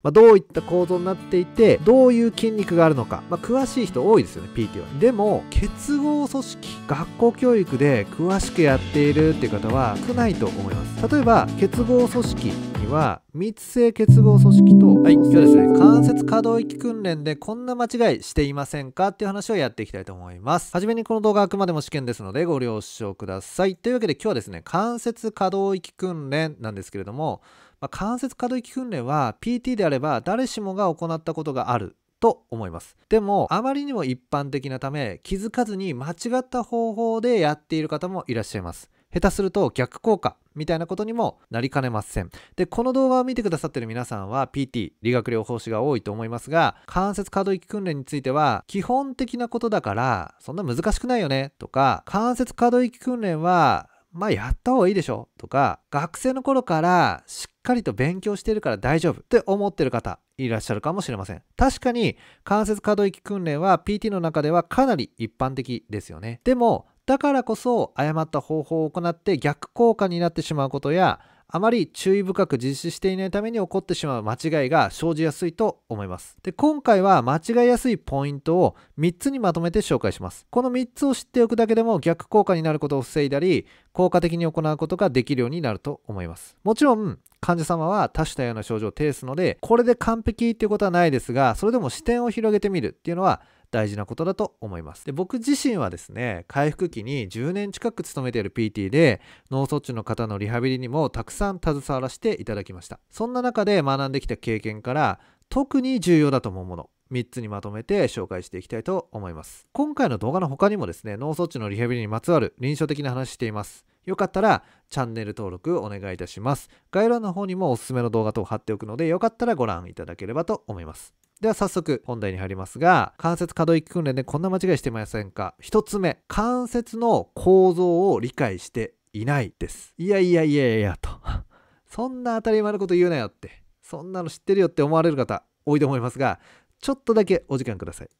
まあ、どういった構造になっていて、どういう筋肉があるのか、まあ、詳しい人多いですよね、PT は。でも、結合組織、学校教育で詳しくやっているっていう方は少ないと思います。例えば、結合組織には、密性結合組織と、はい、今日ですね、関節可動域訓練でこんな間違いしていませんかっていう話をやっていきたいと思います。はじめにこの動画はあくまでも試験ですのでご了承ください。というわけで今日はですね、関節可動域訓練なんですけれども、まあ、関節可動域訓練は PT であれば誰しもが行ったことがあると思います。でも、あまりにも一般的なため、気づかずに間違った方法でやっている方もいらっしゃいます。下手すると逆効果みたいなことにもなりかねません。で、この動画を見てくださってる皆さんは PT、理学療法士が多いと思いますが、関節可動域訓練については基本的なことだから、そんな難しくないよねとか、関節可動域訓練はまあやった方がいいでしょとか、学生の頃からしっかりと勉強してるから大丈夫って思ってる方いらっしゃるかもしれません確かに関節可動域訓練は PT の中ではかなり一般的ですよねでもだからこそ誤った方法を行って逆効果になってしまうことやあまり注意深く実施していないために起こってしまう間違いが生じやすいと思います。で、今回は間違いやすいポイントを3つにまとめて紹介します。この3つを知っておくだけでも逆効果になることを防いだり、効果的に行うことができるようになると思います。もちろん、患者様は多種多様な症状を呈すので、これで完璧っていうことはないですが、それでも視点を広げてみるっていうのは大事なことだと思います。で僕自身はですね、回復期に10年近く勤めている PT で、脳卒中の方のリハビリにもたくさん携わらせていただきました。そんな中で学んできた経験から、特に重要だと思うもの、3つにまとめて紹介していきたいと思います。今回の動画の他にもですね、脳卒中のリハビリにまつわる臨床的な話しています。よかったらチャンネル登録お願いいたします。概要欄の方にもおすすめの動画等貼っておくので、よかったらご覧いただければと思います。では早速本題に入りますが、関節可動域訓練でこんな間違いしてませんか一つ目、関節の構造を理解していないです。いやいやいやいやと。そんな当たり前のこと言うなよって。そんなの知ってるよって思われる方多いと思いますが、ちょっとだけお時間ください。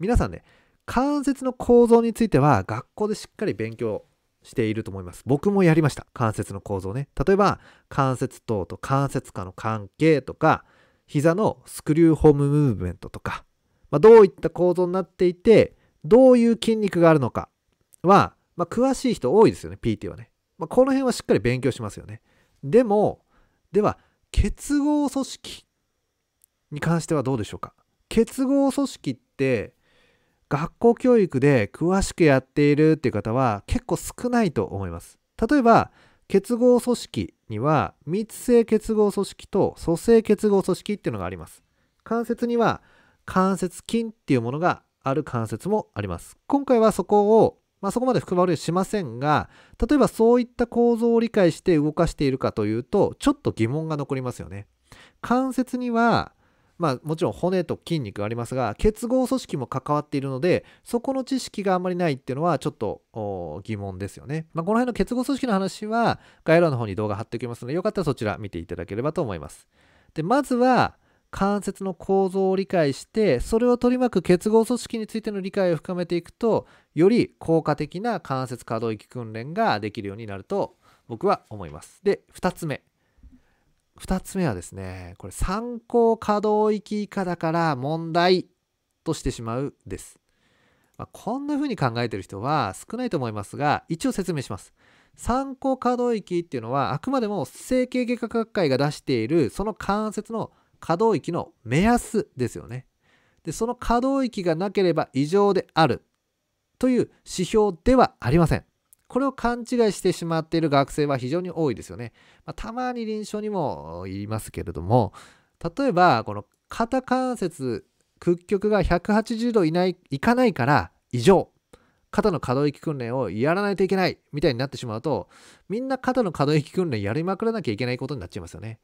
皆さんね、関節の構造については学校でしっかり勉強していると思います。僕もやりました。関節の構造ね。例えば、関節等と関節下の関係とか、膝のスクリューホームムーブメントとか、まあ、どういった構造になっていて、どういう筋肉があるのかは、まあ、詳しい人多いですよね、PT はね。まあ、この辺はしっかり勉強しますよね。でも、では、結合組織に関してはどうでしょうか。結合組織って、学校教育で詳しくやっているっていう方は結構少ないと思います。例えば、結合組織には密性結合組織と組成結合組織っていうのがあります。関節には関節筋っていうものがある関節もあります。今回はそこを、まあ、そこまで含まれしませんが、例えばそういった構造を理解して動かしているかというと、ちょっと疑問が残りますよね。関節にはまあ、もちろん骨と筋肉ありますが結合組織も関わっているのでそこの知識があんまりないっていうのはちょっと疑問ですよね、まあ、この辺の結合組織の話は概要欄の方に動画貼っておきますのでよかったらそちら見ていただければと思いますでまずは関節の構造を理解してそれを取り巻く結合組織についての理解を深めていくとより効果的な関節可動域訓練ができるようになると僕は思いますで2つ目2つ目はですね、これ参考可動域以下だから問題としてしまうです。まあ、こんな風に考えてる人は少ないと思いますが、一応説明します。参考可動域っていうのはあくまでも整形外科学会が出しているその関節の可動域の目安ですよね。で、その可動域がなければ異常であるという指標ではありません。これを勘違いしてしまっている学生は非常に多いですよね。まあ、たまに臨床にも言いますけれども例えばこの肩関節屈曲が180度いないいかないから異常肩の可動域訓練をやらないといけないみたいになってしまうとみんな肩の可動域訓練やりまくらなきゃいけないことになっちゃいますよね。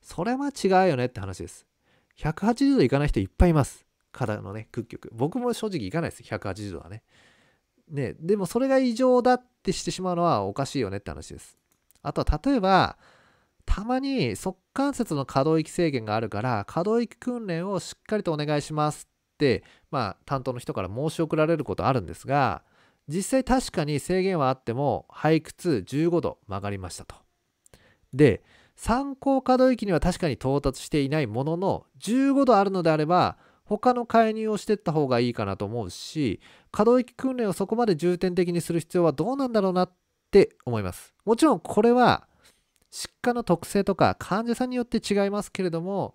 それは違うよねって話です。180度いかない人いっぱいいます。肩のね屈曲。僕も正直いかないです。180度はね。ね、でもそれが異常だってしてしまうのはおかしいよねって話です。あとは例えば、たまに足関節の可動域制限があるから可動域訓練をしっかりとお願いしますって、まあ、担当の人から申し送られることあるんですが実際確かに制限はあっても背屈15度曲がりましたと。で参考可動域には確かに到達していないものの15度あるのであれば他の介入をしていった方がいいかなと思うし可動域訓練をそこまで重点的にする必要はどうなんだろうなって思いますもちろんこれは疾患の特性とか患者さんによって違いますけれども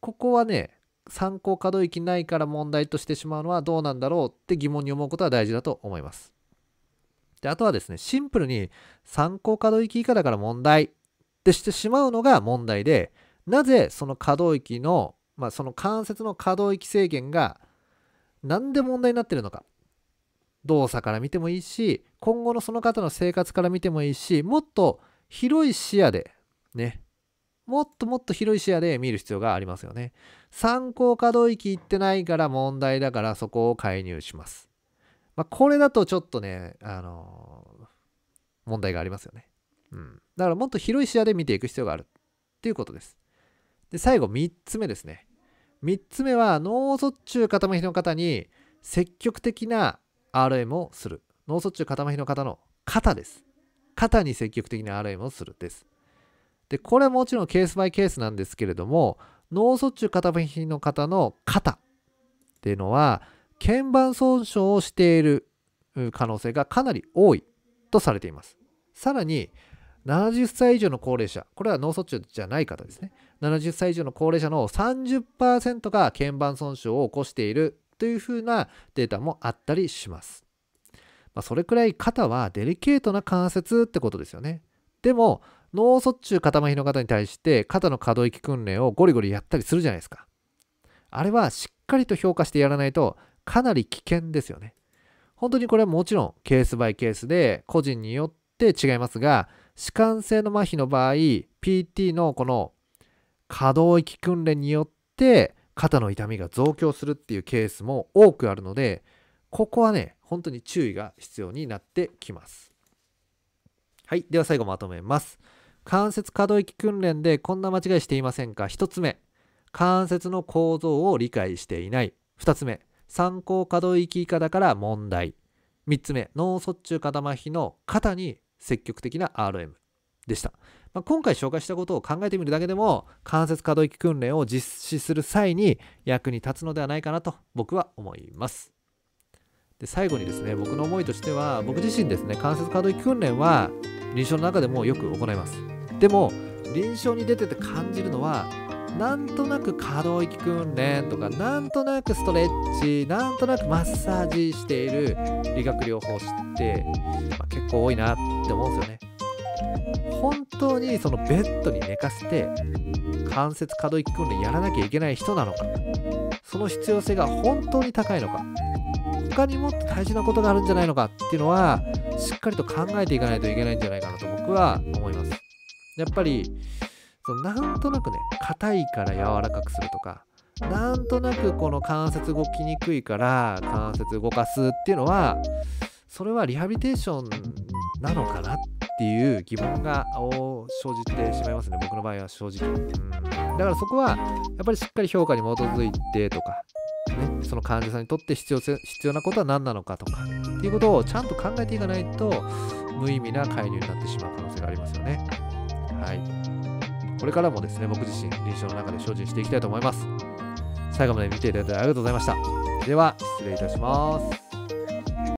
ここはね参考可動域ないから問題としてしまうのはどうなんだろうって疑問に思うことは大事だと思いますであとはですねシンプルに参考可動域以下だから問題ってしてしまうのが問題でなぜその可動域のまあ、その関節の可動域制限が何で問題になってるのか動作から見てもいいし今後のその方の生活から見てもいいしもっと広い視野でねもっともっと広い視野で見る必要がありますよね参考可動域いってないから問題だからそこを介入します、まあ、これだとちょっとねあの問題がありますよねうんだからもっと広い視野で見ていく必要があるっていうことですで、最後3つ目ですね。3つ目は脳卒中肩麻痺の方に積極的な RM をする。脳卒中肩麻痺の方の肩です。肩に積極的な RM をするです。で、これはもちろんケースバイケースなんですけれども、脳卒中肩麻痺の方の肩っていうのは、腱板損傷をしている可能性がかなり多いとされています。さらに、70歳以上の高齢者、これは脳卒中じゃない方ですね。70歳以上の高齢者の30%が腱板損傷を起こしているというふうなデータもあったりします。まあ、それくらい肩はデリケートな関節ってことですよね。でも、脳卒中肩麻痺の方に対して肩の可動域訓練をゴリゴリやったりするじゃないですか。あれはしっかりと評価してやらないとかなり危険ですよね。本当にこれはもちろんケースバイケースで個人によって違いますが、弛緩性の麻痺の場合 PT のこの可動域訓練によって肩の痛みが増強するっていうケースも多くあるのでここはね本当に注意が必要になってきますはいでは最後まとめます関節可動域訓練でこんな間違いしていませんか1つ目関節の構造を理解していない2つ目参考可動域以下だから問題3つ目脳卒中肩麻痺の肩に積極的な RM でした。まあ、今回紹介したことを考えてみるだけでも関節可動域訓練を実施する際に役に立つのではないかなと僕は思います。で最後にですね僕の思いとしては僕自身ですね関節可動域訓練は臨床の中でもよく行います。でも臨床に出てて感じるのはなんとなく可動域訓練とかなんとなくストレッチなんとなくマッサージしている理学療法士って、まあ、結構多いなって思うんですよね本当にそのベッドに寝かせて関節可動域訓練やらなきゃいけない人なのかその必要性が本当に高いのか他にもっと大事なことがあるんじゃないのかっていうのはしっかりと考えていかないといけないんじゃないかなと僕は思いますやっぱりそのなんとなくね硬いから柔らかくするとかなんとなくこの関節動きにくいから関節動かすっていうのはそれはリハビテーションなのかなっていう疑問が生じてしまいますね僕の場合は正直、うん、だからそこはやっぱりしっかり評価に基づいてとかね、その患者さんにとって必要必要なことは何なのかとかっていうことをちゃんと考えていかないと無意味な介入になってしまう可能性がありますよね。はいこれからもですね、僕自身、臨床の中で精進していきたいと思います。最後まで見ていただいてありがとうございました。では、失礼いたします。